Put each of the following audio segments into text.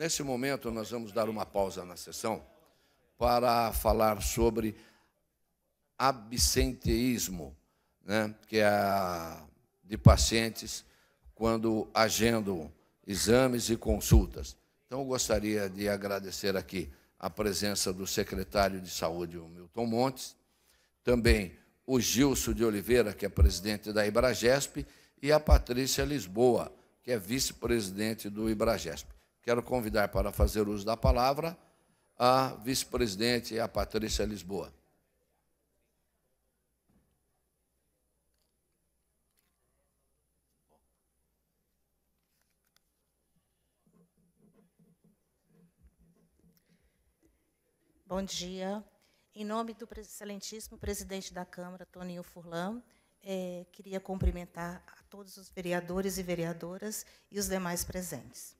Nesse momento, nós vamos dar uma pausa na sessão para falar sobre absenteísmo, né, que é a, de pacientes quando agendam exames e consultas. Então, eu gostaria de agradecer aqui a presença do secretário de Saúde, o Milton Montes, também o Gilson de Oliveira, que é presidente da Ibragesp, e a Patrícia Lisboa, que é vice-presidente do Ibragesp. Quero convidar para fazer uso da palavra a vice-presidente, a Patrícia Lisboa. Bom dia. Em nome do excelentíssimo presidente da Câmara, Toninho Furlan, é, queria cumprimentar a todos os vereadores e vereadoras e os demais presentes.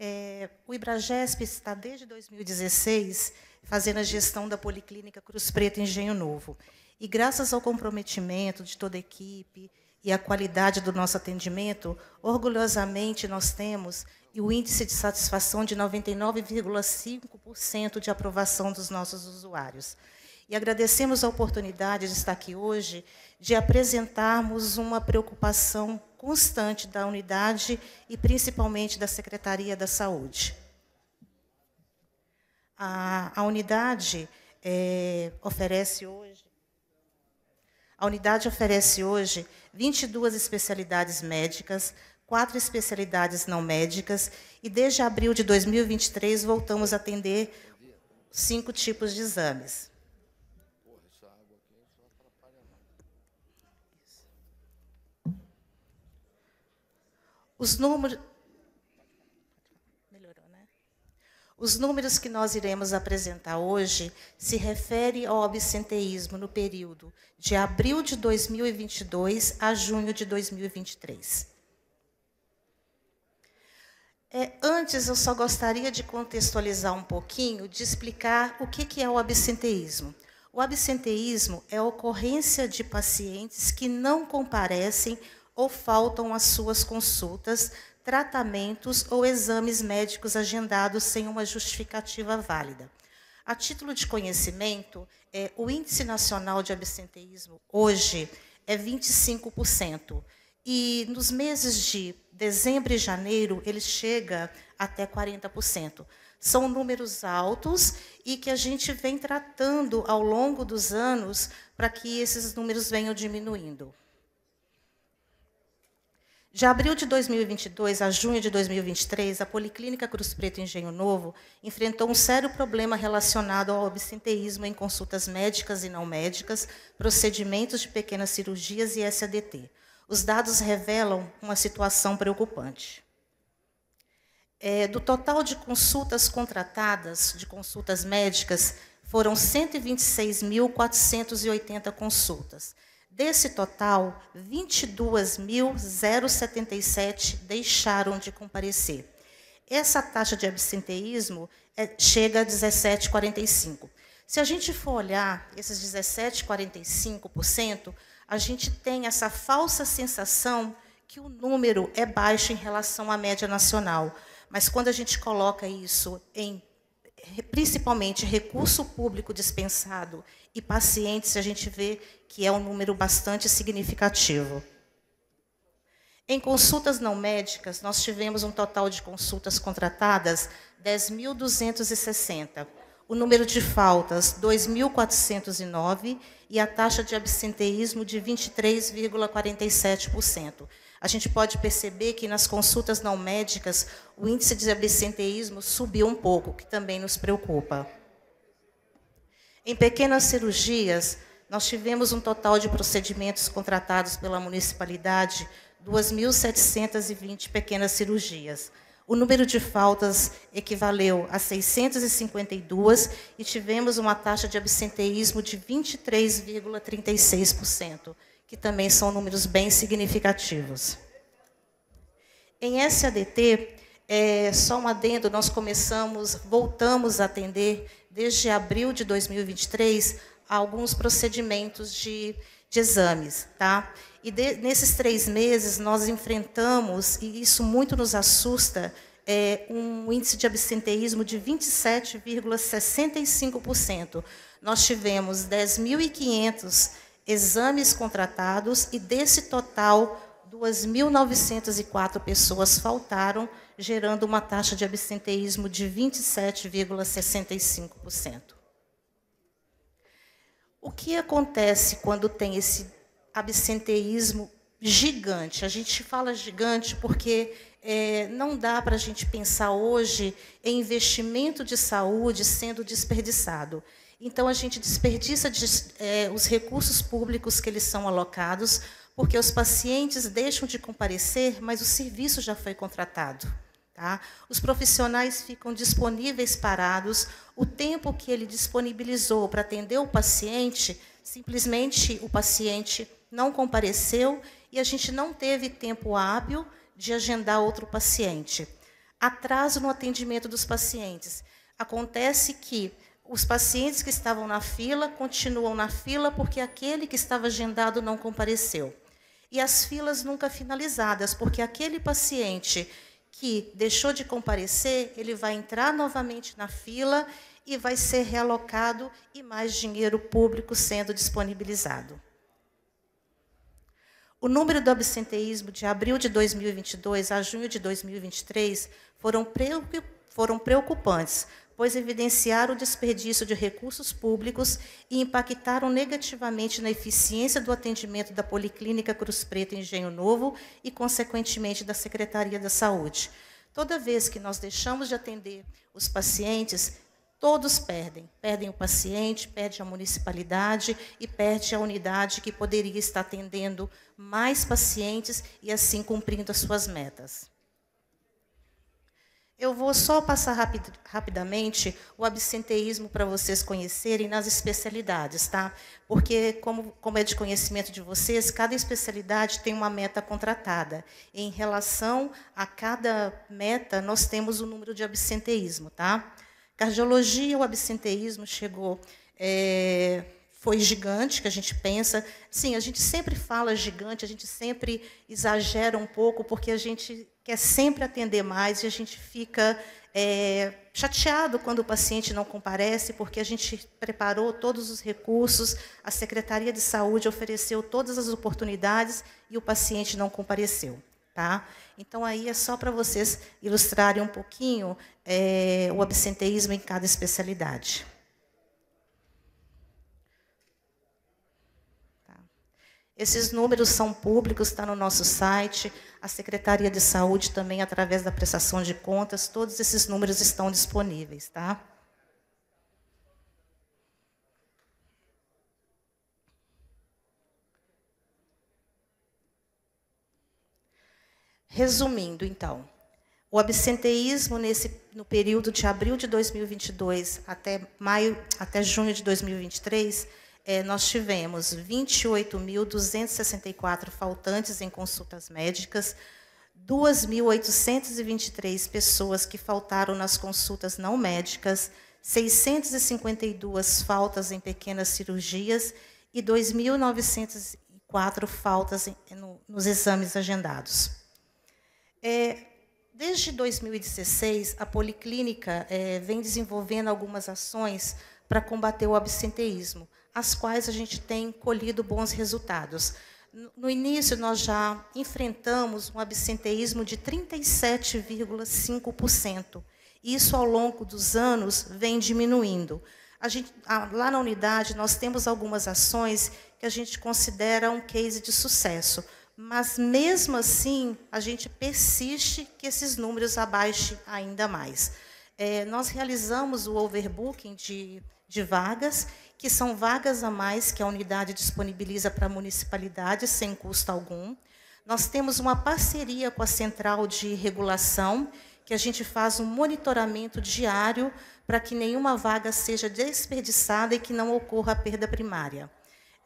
É, o Ibragesp está desde 2016 fazendo a gestão da Policlínica Cruz Preta Engenho Novo. E graças ao comprometimento de toda a equipe e à qualidade do nosso atendimento, orgulhosamente nós temos o índice de satisfação de 99,5% de aprovação dos nossos usuários. E agradecemos a oportunidade de estar aqui hoje de apresentarmos uma preocupação constante da unidade e principalmente da Secretaria da Saúde. A, a unidade é, oferece hoje a unidade oferece hoje 22 especialidades médicas, quatro especialidades não médicas e desde abril de 2023 voltamos a atender cinco tipos de exames. Os números. Melhorou, né? Os números que nós iremos apresentar hoje se referem ao absenteísmo no período de abril de 2022 a junho de 2023. É, antes, eu só gostaria de contextualizar um pouquinho, de explicar o que, que é o absenteísmo. O absenteísmo é a ocorrência de pacientes que não comparecem ou faltam às suas consultas, tratamentos ou exames médicos agendados sem uma justificativa válida. A título de conhecimento, é, o Índice Nacional de Absenteísmo hoje é 25%. E nos meses de dezembro e janeiro, ele chega até 40%. São números altos e que a gente vem tratando ao longo dos anos para que esses números venham diminuindo. De abril de 2022 a junho de 2023, a Policlínica Cruz Preto Engenho Novo enfrentou um sério problema relacionado ao absenteísmo em consultas médicas e não médicas, procedimentos de pequenas cirurgias e SADT. Os dados revelam uma situação preocupante. É, do total de consultas contratadas, de consultas médicas, foram 126.480 consultas Desse total, 22.077 deixaram de comparecer. Essa taxa de absenteísmo é, chega a 17,45%. Se a gente for olhar esses 17,45%, a gente tem essa falsa sensação que o número é baixo em relação à média nacional. Mas quando a gente coloca isso em principalmente recurso público dispensado e pacientes, a gente vê que é um número bastante significativo. Em consultas não médicas, nós tivemos um total de consultas contratadas 10.260. O número de faltas, 2.409, e a taxa de absenteísmo de 23,47%. A gente pode perceber que nas consultas não médicas o índice de absenteísmo subiu um pouco, que também nos preocupa. Em pequenas cirurgias, nós tivemos um total de procedimentos contratados pela municipalidade, 2.720 pequenas cirurgias. O número de faltas equivaleu a 652 e tivemos uma taxa de absenteísmo de 23,36% que também são números bem significativos. Em SADT, é, só um adendo, nós começamos, voltamos a atender, desde abril de 2023, alguns procedimentos de, de exames. Tá? E de, nesses três meses, nós enfrentamos, e isso muito nos assusta, é, um índice de absenteísmo de 27,65%. Nós tivemos 10.500 exames contratados e desse total 2.904 pessoas faltaram, gerando uma taxa de absenteísmo de 27,65%. O que acontece quando tem esse absenteísmo gigante? A gente fala gigante porque é, não dá para a gente pensar hoje em investimento de saúde sendo desperdiçado. Então, a gente desperdiça de, é, os recursos públicos que eles são alocados, porque os pacientes deixam de comparecer, mas o serviço já foi contratado. Tá? Os profissionais ficam disponíveis parados. O tempo que ele disponibilizou para atender o paciente, simplesmente o paciente não compareceu e a gente não teve tempo hábil de agendar outro paciente. Atraso no atendimento dos pacientes. Acontece que os pacientes que estavam na fila continuam na fila porque aquele que estava agendado não compareceu. E as filas nunca finalizadas, porque aquele paciente que deixou de comparecer, ele vai entrar novamente na fila e vai ser realocado e mais dinheiro público sendo disponibilizado. O número do absenteísmo de abril de 2022 a junho de 2023 foram, foram preocupantes, pois evidenciaram o desperdício de recursos públicos e impactaram negativamente na eficiência do atendimento da Policlínica Cruz Preta Engenho Novo e, consequentemente, da Secretaria da Saúde. Toda vez que nós deixamos de atender os pacientes, todos perdem. Perdem o paciente, perde a municipalidade e perde a unidade que poderia estar atendendo mais pacientes e assim cumprindo as suas metas. Eu vou só passar rapid, rapidamente o absenteísmo para vocês conhecerem nas especialidades, tá? Porque, como, como é de conhecimento de vocês, cada especialidade tem uma meta contratada. Em relação a cada meta, nós temos o um número de absenteísmo, tá? Cardiologia, o absenteísmo chegou. É, foi gigante, que a gente pensa. Sim, a gente sempre fala gigante, a gente sempre exagera um pouco, porque a gente quer sempre atender mais e a gente fica é, chateado quando o paciente não comparece, porque a gente preparou todos os recursos, a Secretaria de Saúde ofereceu todas as oportunidades e o paciente não compareceu. Tá? Então, aí é só para vocês ilustrarem um pouquinho é, o absenteísmo em cada especialidade. Tá. Esses números são públicos, está no nosso site a Secretaria de Saúde também, através da prestação de contas, todos esses números estão disponíveis, tá? Resumindo, então, o absenteísmo nesse, no período de abril de 2022 até, maio, até junho de 2023 é, nós tivemos 28.264 faltantes em consultas médicas, 2.823 pessoas que faltaram nas consultas não médicas, 652 faltas em pequenas cirurgias e 2.904 faltas em, no, nos exames agendados. É, desde 2016, a Policlínica é, vem desenvolvendo algumas ações para combater o absenteísmo as quais a gente tem colhido bons resultados. No início, nós já enfrentamos um absenteísmo de 37,5%. Isso, ao longo dos anos, vem diminuindo. A gente, lá na unidade, nós temos algumas ações que a gente considera um case de sucesso. Mas, mesmo assim, a gente persiste que esses números abaixem ainda mais. É, nós realizamos o overbooking de, de vagas que são vagas a mais que a unidade disponibiliza para a municipalidade sem custo algum. Nós temos uma parceria com a Central de Regulação, que a gente faz um monitoramento diário para que nenhuma vaga seja desperdiçada e que não ocorra perda primária.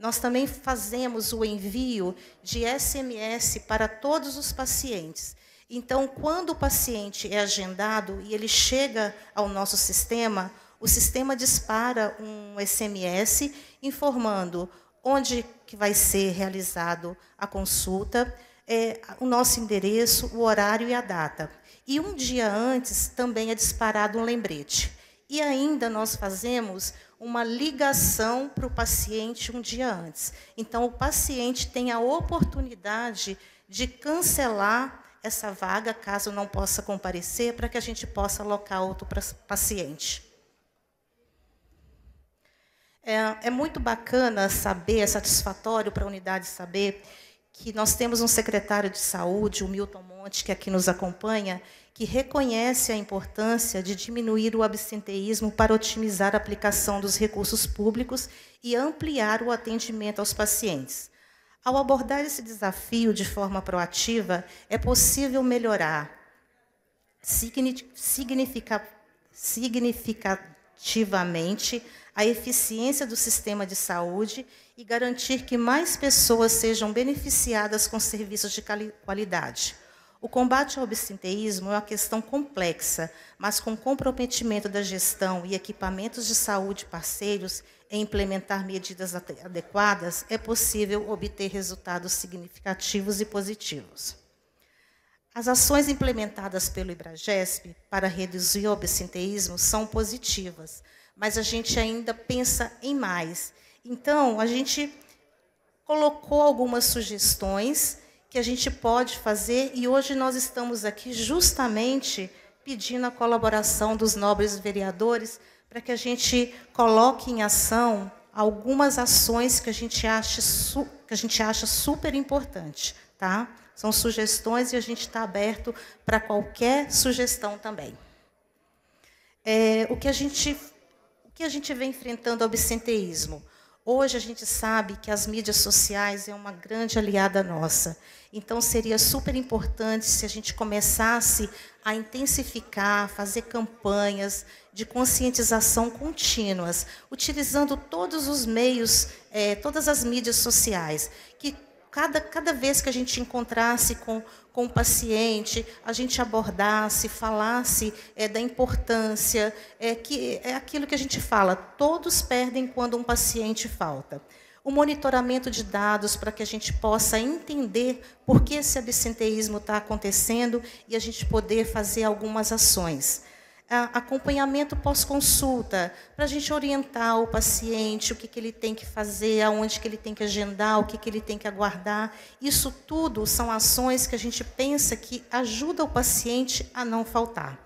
Nós também fazemos o envio de SMS para todos os pacientes. Então, quando o paciente é agendado e ele chega ao nosso sistema, o sistema dispara um SMS informando onde que vai ser realizado a consulta, é, o nosso endereço, o horário e a data. E um dia antes também é disparado um lembrete. E ainda nós fazemos uma ligação para o paciente um dia antes. Então, o paciente tem a oportunidade de cancelar essa vaga, caso não possa comparecer, para que a gente possa alocar outro paciente. É, é muito bacana saber, é satisfatório para a unidade saber que nós temos um secretário de saúde, o Milton Monte, que é aqui nos acompanha, que reconhece a importância de diminuir o absenteísmo para otimizar a aplicação dos recursos públicos e ampliar o atendimento aos pacientes. Ao abordar esse desafio de forma proativa, é possível melhorar significativamente a eficiência do sistema de saúde e garantir que mais pessoas sejam beneficiadas com serviços de qualidade. O combate ao absenteísmo é uma questão complexa, mas com comprometimento da gestão e equipamentos de saúde parceiros em implementar medidas adequadas, é possível obter resultados significativos e positivos. As ações implementadas pelo IBRAGESP para reduzir o absenteísmo são positivas, mas a gente ainda pensa em mais. Então, a gente colocou algumas sugestões que a gente pode fazer e hoje nós estamos aqui justamente pedindo a colaboração dos nobres vereadores para que a gente coloque em ação algumas ações que a gente acha, que a gente acha super importante. Tá? São sugestões e a gente está aberto para qualquer sugestão também. É, o que a gente que a gente vem enfrentando o absenteísmo? Hoje a gente sabe que as mídias sociais é uma grande aliada nossa. Então seria super importante se a gente começasse a intensificar, fazer campanhas de conscientização contínuas, utilizando todos os meios, eh, todas as mídias sociais, que cada, cada vez que a gente encontrasse com, com o paciente, a gente abordasse, falasse é, da importância, é, que, é aquilo que a gente fala, todos perdem quando um paciente falta. O monitoramento de dados para que a gente possa entender por que esse absenteísmo está acontecendo e a gente poder fazer algumas ações acompanhamento pós-consulta, para a gente orientar o paciente, o que, que ele tem que fazer, aonde que ele tem que agendar, o que, que ele tem que aguardar. Isso tudo são ações que a gente pensa que ajuda o paciente a não faltar.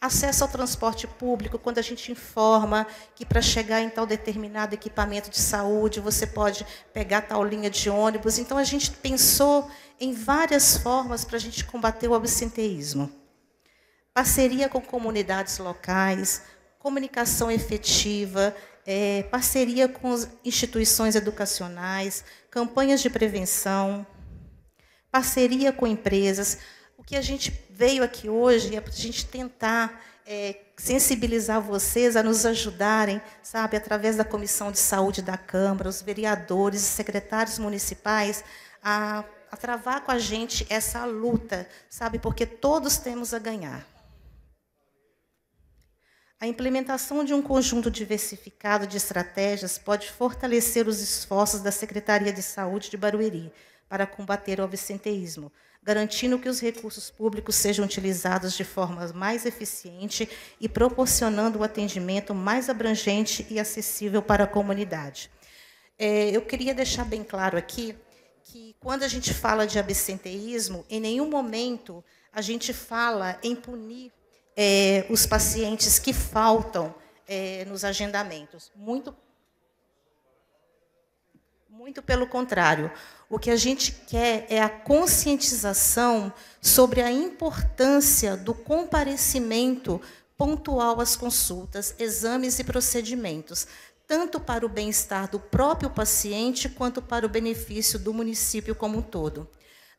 Acesso ao transporte público, quando a gente informa que para chegar em tal determinado equipamento de saúde, você pode pegar tal linha de ônibus. Então, a gente pensou em várias formas para a gente combater o absenteísmo parceria com comunidades locais, comunicação efetiva, é, parceria com instituições educacionais, campanhas de prevenção, parceria com empresas. O que a gente veio aqui hoje é para a gente tentar é, sensibilizar vocês a nos ajudarem, sabe, através da Comissão de Saúde da Câmara, os vereadores, os secretários municipais, a, a travar com a gente essa luta, sabe, porque todos temos a ganhar. A implementação de um conjunto diversificado de estratégias pode fortalecer os esforços da Secretaria de Saúde de Barueri para combater o absenteísmo, garantindo que os recursos públicos sejam utilizados de forma mais eficiente e proporcionando o um atendimento mais abrangente e acessível para a comunidade. É, eu queria deixar bem claro aqui que, quando a gente fala de absenteísmo, em nenhum momento a gente fala em punir é, os pacientes que faltam é, nos agendamentos. Muito, muito pelo contrário. O que a gente quer é a conscientização sobre a importância do comparecimento pontual às consultas, exames e procedimentos, tanto para o bem-estar do próprio paciente quanto para o benefício do município como um todo.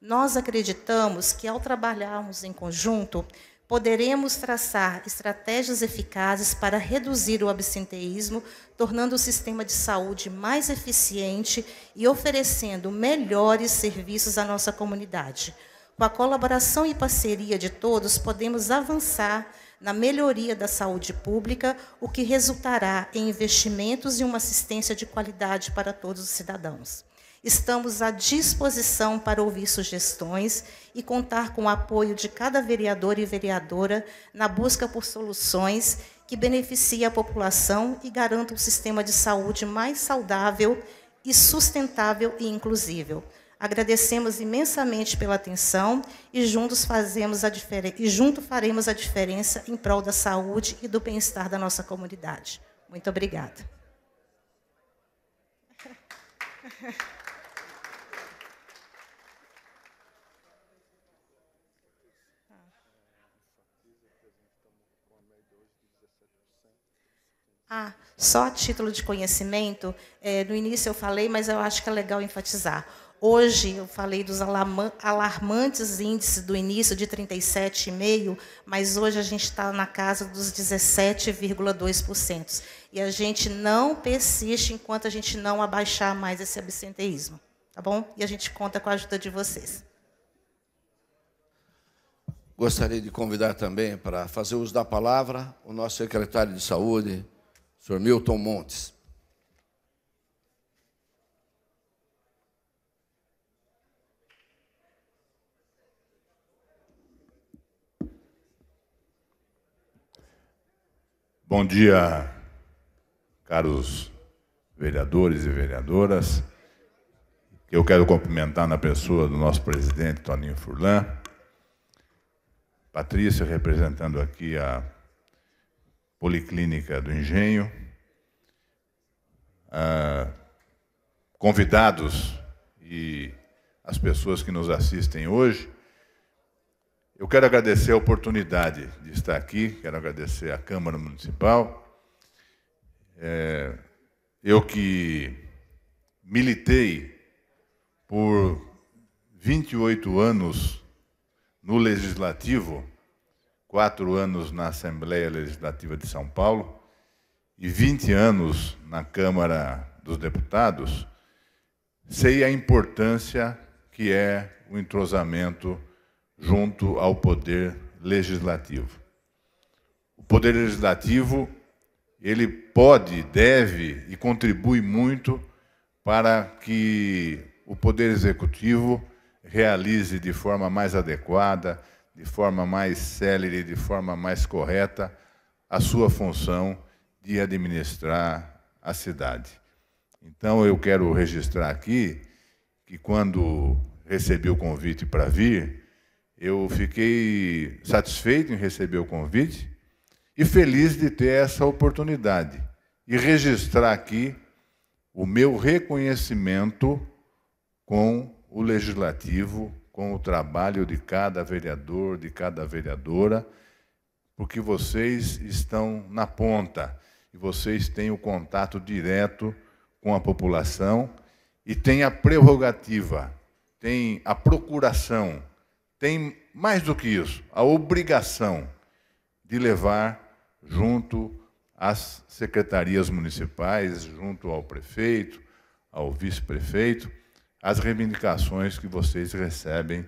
Nós acreditamos que, ao trabalharmos em conjunto, poderemos traçar estratégias eficazes para reduzir o absenteísmo, tornando o sistema de saúde mais eficiente e oferecendo melhores serviços à nossa comunidade. Com a colaboração e parceria de todos, podemos avançar na melhoria da saúde pública, o que resultará em investimentos e uma assistência de qualidade para todos os cidadãos. Estamos à disposição para ouvir sugestões e contar com o apoio de cada vereador e vereadora na busca por soluções que beneficiem a população e garantam um sistema de saúde mais saudável e sustentável e inclusivo. Agradecemos imensamente pela atenção e juntos fazemos a e junto faremos a diferença em prol da saúde e do bem-estar da nossa comunidade. Muito obrigada. Ah, só a título de conhecimento, é, no início eu falei, mas eu acho que é legal enfatizar. Hoje eu falei dos alarmantes índices do início de 37,5%, mas hoje a gente está na casa dos 17,2%. E a gente não persiste enquanto a gente não abaixar mais esse absenteísmo. Tá bom? E a gente conta com a ajuda de vocês. Gostaria de convidar também para fazer uso da palavra o nosso secretário de Saúde, Sr. Milton Montes. Bom dia, caros vereadores e vereadoras. Eu quero cumprimentar na pessoa do nosso presidente Toninho Furlan, Patrícia representando aqui a Policlínica do Engenho, ah, convidados e as pessoas que nos assistem hoje. Eu quero agradecer a oportunidade de estar aqui, quero agradecer à Câmara Municipal. É, eu que militei por 28 anos no Legislativo, quatro anos na Assembleia Legislativa de São Paulo e 20 anos na Câmara dos Deputados, sei a importância que é o entrosamento junto ao poder legislativo. O poder legislativo, ele pode, deve e contribui muito para que o poder executivo realize de forma mais adequada, de forma mais célere, de forma mais correta, a sua função de administrar a cidade. Então, eu quero registrar aqui que, quando recebi o convite para vir, eu fiquei satisfeito em receber o convite e feliz de ter essa oportunidade e registrar aqui o meu reconhecimento com o legislativo com o trabalho de cada vereador, de cada vereadora, porque vocês estão na ponta e vocês têm o contato direto com a população e têm a prerrogativa, têm a procuração, têm mais do que isso, a obrigação de levar junto às secretarias municipais, junto ao prefeito, ao vice-prefeito, as reivindicações que vocês recebem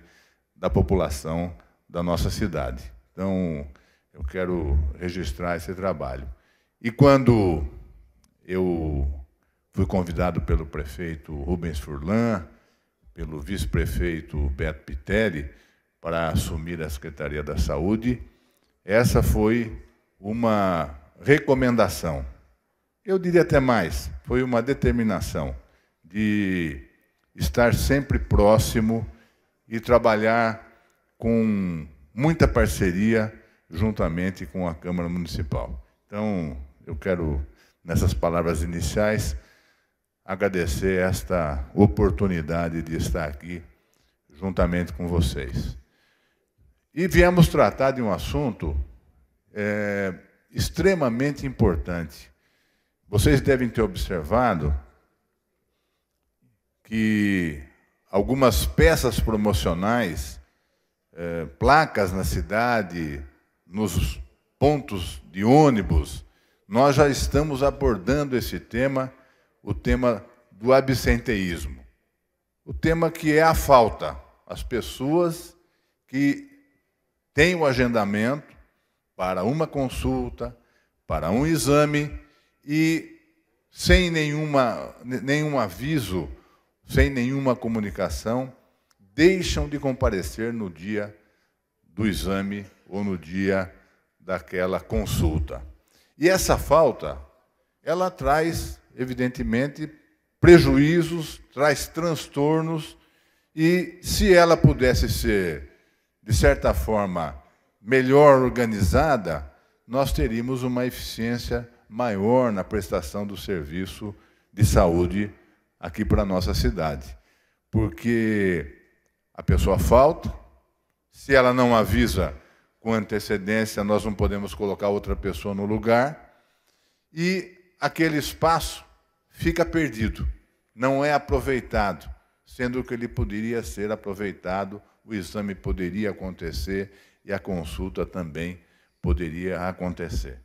da população da nossa cidade. Então, eu quero registrar esse trabalho. E quando eu fui convidado pelo prefeito Rubens Furlan, pelo vice-prefeito Beto Pitelli, para assumir a Secretaria da Saúde, essa foi uma recomendação. Eu diria até mais, foi uma determinação de estar sempre próximo e trabalhar com muita parceria juntamente com a Câmara Municipal. Então, eu quero, nessas palavras iniciais, agradecer esta oportunidade de estar aqui juntamente com vocês. E viemos tratar de um assunto é, extremamente importante. Vocês devem ter observado que algumas peças promocionais, eh, placas na cidade, nos pontos de ônibus, nós já estamos abordando esse tema, o tema do absenteísmo. O tema que é a falta. As pessoas que têm o agendamento para uma consulta, para um exame e sem nenhuma, nenhum aviso sem nenhuma comunicação, deixam de comparecer no dia do exame ou no dia daquela consulta. E essa falta, ela traz, evidentemente, prejuízos, traz transtornos, e se ela pudesse ser, de certa forma, melhor organizada, nós teríamos uma eficiência maior na prestação do serviço de saúde aqui para a nossa cidade. Porque a pessoa falta, se ela não avisa com antecedência, nós não podemos colocar outra pessoa no lugar, e aquele espaço fica perdido, não é aproveitado, sendo que ele poderia ser aproveitado, o exame poderia acontecer e a consulta também poderia acontecer.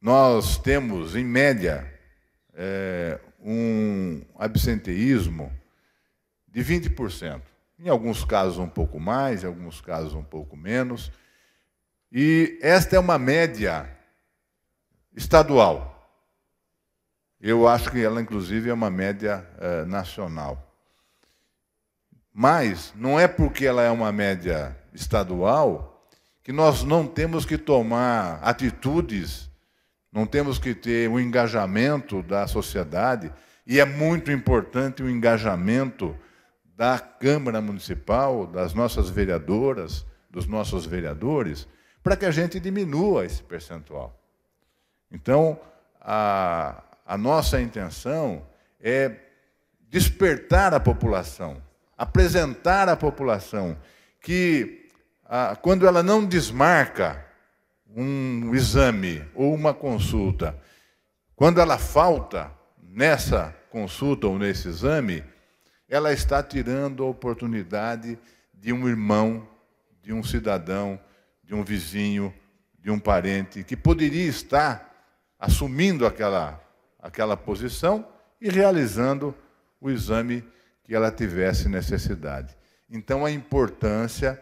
Nós temos, em média, eh, um absenteísmo de 20%. Em alguns casos um pouco mais, em alguns casos um pouco menos. E esta é uma média estadual. Eu acho que ela, inclusive, é uma média eh, nacional. Mas não é porque ela é uma média estadual que nós não temos que tomar atitudes não temos que ter um engajamento da sociedade, e é muito importante o engajamento da Câmara Municipal, das nossas vereadoras, dos nossos vereadores, para que a gente diminua esse percentual. Então, a, a nossa intenção é despertar a população, apresentar à população que, a, quando ela não desmarca um exame ou uma consulta, quando ela falta nessa consulta ou nesse exame, ela está tirando a oportunidade de um irmão, de um cidadão, de um vizinho, de um parente que poderia estar assumindo aquela aquela posição e realizando o exame que ela tivesse necessidade. Então a importância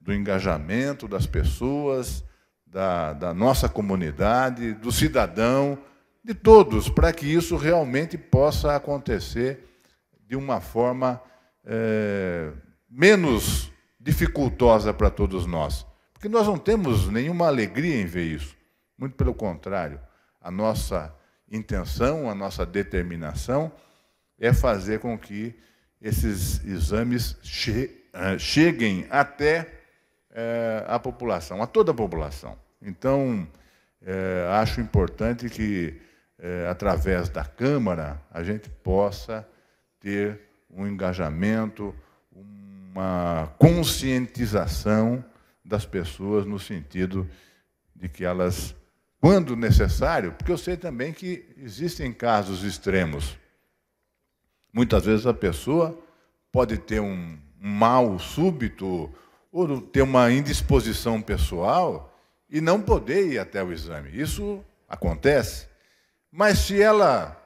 do engajamento das pessoas, da, da nossa comunidade, do cidadão, de todos, para que isso realmente possa acontecer de uma forma é, menos dificultosa para todos nós. Porque nós não temos nenhuma alegria em ver isso. Muito pelo contrário, a nossa intenção, a nossa determinação é fazer com que esses exames che eh, cheguem até é, à população, a toda a população. Então, é, acho importante que, é, através da Câmara, a gente possa ter um engajamento, uma conscientização das pessoas no sentido de que elas, quando necessário, porque eu sei também que existem casos extremos. Muitas vezes a pessoa pode ter um mal súbito, ou ter uma indisposição pessoal e não poder ir até o exame. Isso acontece. Mas se ela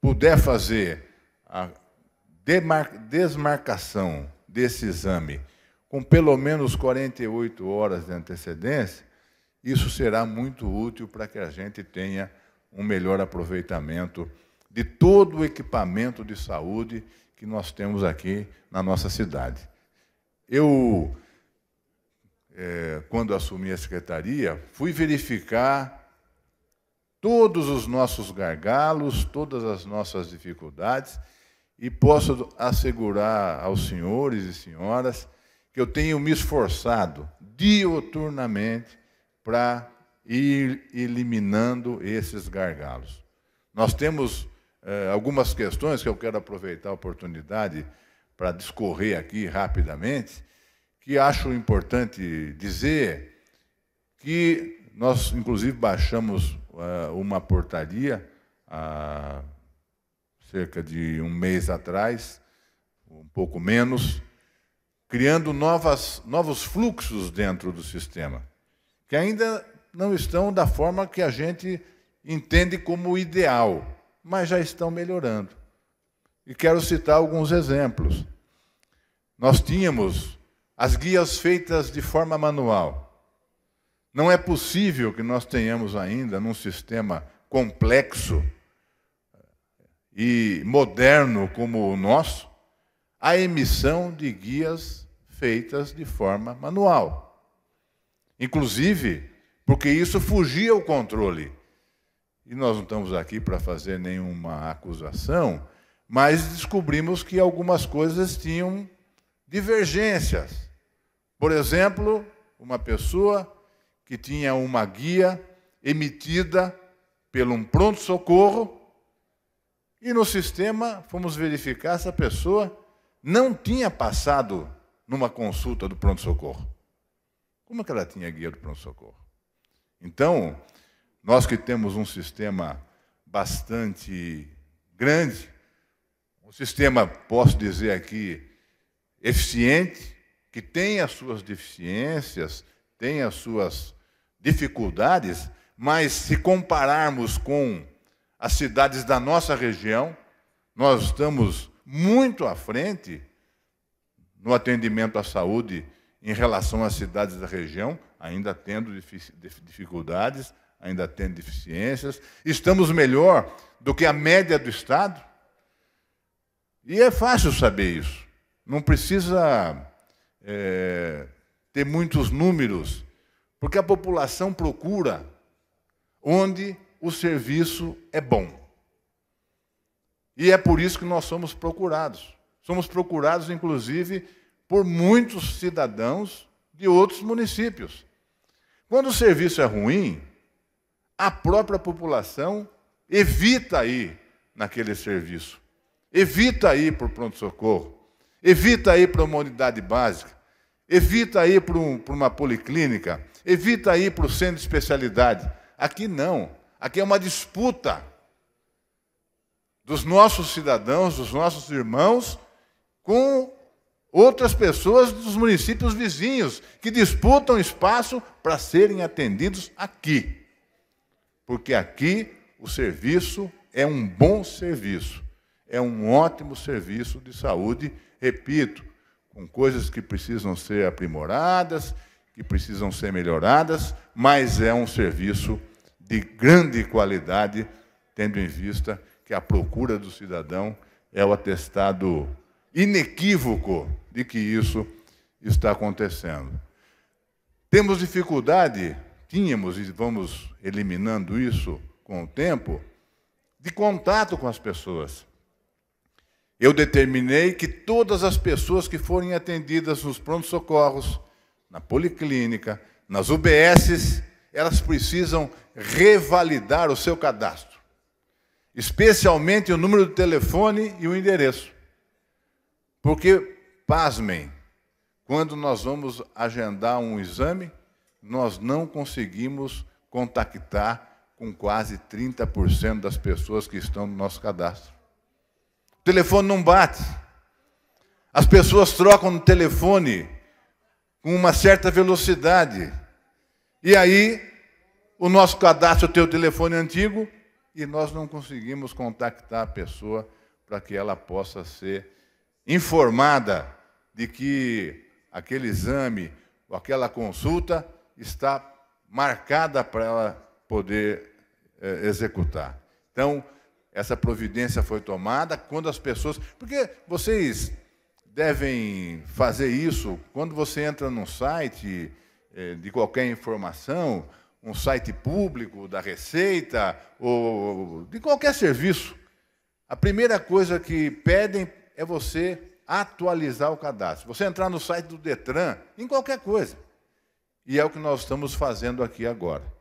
puder fazer a desmarcação desse exame com pelo menos 48 horas de antecedência, isso será muito útil para que a gente tenha um melhor aproveitamento de todo o equipamento de saúde que nós temos aqui na nossa cidade. Eu é, quando assumi a secretaria, fui verificar todos os nossos gargalos, todas as nossas dificuldades, e posso assegurar aos senhores e senhoras que eu tenho me esforçado dioturnamente para ir eliminando esses gargalos. Nós temos é, algumas questões que eu quero aproveitar a oportunidade para discorrer aqui rapidamente que acho importante dizer que nós, inclusive, baixamos eh, uma portaria há cerca de um mês atrás, um pouco menos, criando novas, novos fluxos dentro do sistema, que ainda não estão da forma que a gente entende como ideal, mas já estão melhorando. E quero citar alguns exemplos. Nós tínhamos as guias feitas de forma manual. Não é possível que nós tenhamos ainda, num sistema complexo eh, e moderno como o nosso, a emissão de guias feitas de forma manual. Inclusive, porque isso fugia ao controle. E nós não estamos aqui para fazer nenhuma acusação, mas descobrimos que algumas coisas tinham divergências. Por exemplo, uma pessoa que tinha uma guia emitida pelo um pronto-socorro e no sistema fomos verificar essa pessoa não tinha passado numa consulta do pronto-socorro. Como é que ela tinha guia do pronto-socorro? Então, nós que temos um sistema bastante grande, um sistema, posso dizer aqui, eficiente, que tem as suas deficiências, tem as suas dificuldades, mas se compararmos com as cidades da nossa região, nós estamos muito à frente no atendimento à saúde em relação às cidades da região, ainda tendo dificuldades, ainda tendo deficiências. Estamos melhor do que a média do Estado. E é fácil saber isso não precisa é, ter muitos números, porque a população procura onde o serviço é bom. E é por isso que nós somos procurados. Somos procurados, inclusive, por muitos cidadãos de outros municípios. Quando o serviço é ruim, a própria população evita ir naquele serviço, evita ir para o pronto-socorro, evita ir para uma unidade básica, evita ir para, um, para uma policlínica, evita ir para o centro de especialidade. Aqui não. Aqui é uma disputa dos nossos cidadãos, dos nossos irmãos, com outras pessoas dos municípios vizinhos, que disputam espaço para serem atendidos aqui. Porque aqui o serviço é um bom serviço é um ótimo serviço de saúde, repito, com coisas que precisam ser aprimoradas, que precisam ser melhoradas, mas é um serviço de grande qualidade, tendo em vista que a procura do cidadão é o atestado inequívoco de que isso está acontecendo. Temos dificuldade, tínhamos e vamos eliminando isso com o tempo, de contato com as pessoas. Eu determinei que todas as pessoas que forem atendidas nos prontos-socorros, na policlínica, nas UBSs, elas precisam revalidar o seu cadastro, especialmente o número do telefone e o endereço. Porque, pasmem, quando nós vamos agendar um exame, nós não conseguimos contactar com quase 30% das pessoas que estão no nosso cadastro telefone não bate. As pessoas trocam no telefone com uma certa velocidade. E aí, o nosso cadastro tem o telefone antigo e nós não conseguimos contactar a pessoa para que ela possa ser informada de que aquele exame ou aquela consulta está marcada para ela poder é, executar. Então, essa providência foi tomada, quando as pessoas. Porque vocês devem fazer isso quando você entra num site eh, de qualquer informação, um site público da Receita ou de qualquer serviço. A primeira coisa que pedem é você atualizar o cadastro. Você entrar no site do Detran, em qualquer coisa. E é o que nós estamos fazendo aqui agora.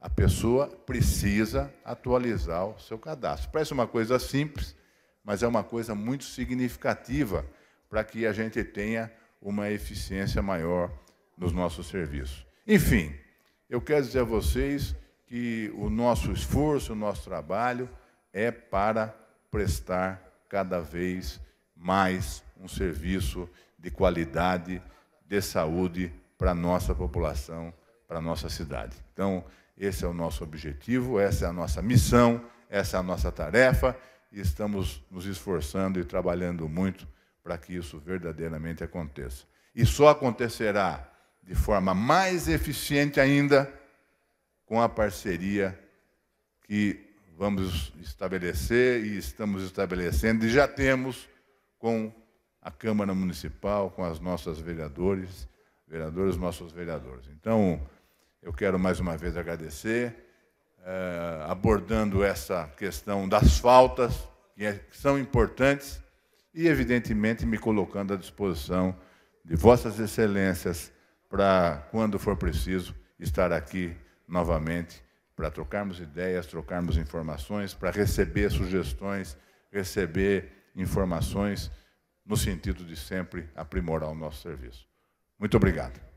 A pessoa precisa atualizar o seu cadastro. Parece uma coisa simples, mas é uma coisa muito significativa para que a gente tenha uma eficiência maior nos nossos serviços. Enfim, eu quero dizer a vocês que o nosso esforço, o nosso trabalho é para prestar cada vez mais um serviço de qualidade de saúde para a nossa população, para a nossa cidade. Então, esse é o nosso objetivo, essa é a nossa missão, essa é a nossa tarefa e estamos nos esforçando e trabalhando muito para que isso verdadeiramente aconteça. E só acontecerá de forma mais eficiente ainda com a parceria que vamos estabelecer e estamos estabelecendo e já temos com a Câmara Municipal, com as nossas vereadores, vereadores, nossos vereadores. Então, eu quero mais uma vez agradecer, eh, abordando essa questão das faltas, que, é, que são importantes, e, evidentemente, me colocando à disposição de Vossas Excelências para, quando for preciso, estar aqui novamente para trocarmos ideias, trocarmos informações, para receber sugestões, receber informações no sentido de sempre aprimorar o nosso serviço. Muito obrigado.